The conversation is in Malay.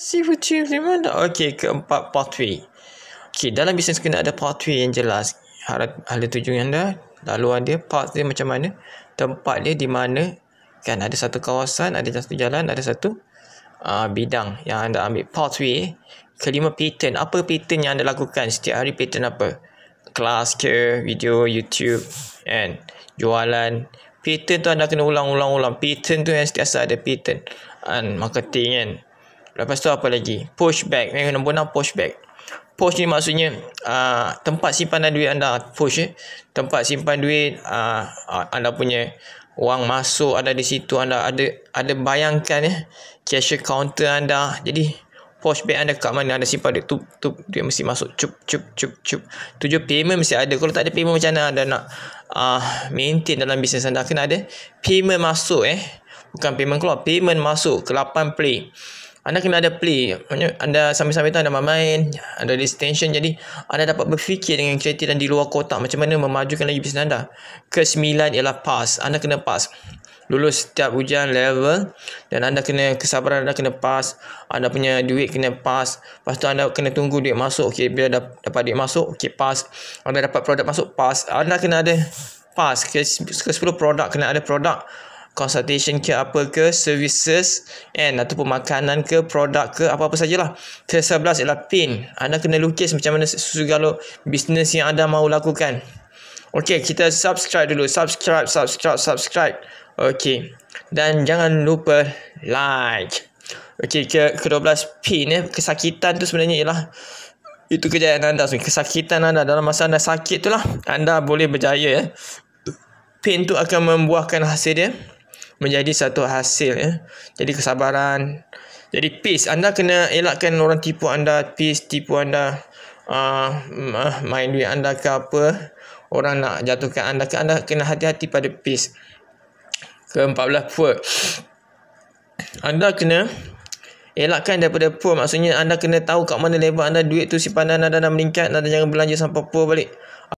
Civil Chief Demand Okey keempat pathway okay dalam bisnes kena ada pathway yang jelas Harap ada tujuan anda Lalu ada path dia macam mana Tempat dia di mana Kan ada satu kawasan Ada satu jalan Ada satu uh, bidang Yang anda ambil pathway Kelima pattern Apa pattern yang anda lakukan Setiap hari pattern apa Kelas ke Video YouTube And Jualan Pattern tu anda kena ulang-ulang-ulang Pattern tu yang setiap ada pattern And marketing kan Lepas tu apa lagi? Push bag. Yang nombor 6 push bag. Push ni maksudnya aa, ah, tempat simpanan duit anda. Push eh. Tempat simpan duit aa, ah, ah, anda punya wang masuk ada di situ anda ada ada bayangkan eh cash counter anda jadi push bag anda kat mana anda simpan duit tup tup duit mesti masuk cup cup cup cup tujuh payment mesti ada kalau tak ada payment macam mana anda nak uh, maintain dalam bisnes anda kena ada payment masuk eh bukan payment keluar payment masuk ke 8 play anda kena ada play Maksudnya, anda sambil-sambil tu anda main-main anda ada extension jadi anda dapat berfikir dengan kreatif dan di luar kotak macam mana memajukan lagi bisnes anda ke sembilan ialah pass anda kena pass lulus setiap ujian level dan anda kena kesabaran anda kena pass anda punya duit kena pass lepas tu anda kena tunggu duit masuk okay, bila dah dapat duit masuk okay, pass anda dapat produk masuk pass anda kena ada pass ke, ke 10 produk kena ada produk consultation ke apa ke services and ataupun makanan ke produk ke apa-apa sajalah ke sebelas ialah pin anda kena lukis macam mana segala bisnes yang anda mahu lakukan Okey, kita subscribe dulu. Subscribe, subscribe, subscribe. Okey. Dan jangan lupa like. Okey, ke, ke 12 pin eh. Kesakitan tu sebenarnya ialah itu kejayaan anda. So, kesakitan anda dalam masa anda sakit tu lah. Anda boleh berjaya eh. Ya. Pin tu akan membuahkan hasil dia menjadi satu hasil ya. Jadi kesabaran. Jadi peace anda kena elakkan orang tipu anda, peace tipu anda uh, main duit anda ke apa. Orang nak jatuhkan anda ke anda kena hati-hati pada peace. Ke-14 poor. Anda kena elakkan daripada poor. Maksudnya anda kena tahu kat mana lebar anda duit tu simpanan anda dah meningkat. Anda jangan belanja sampai poor balik.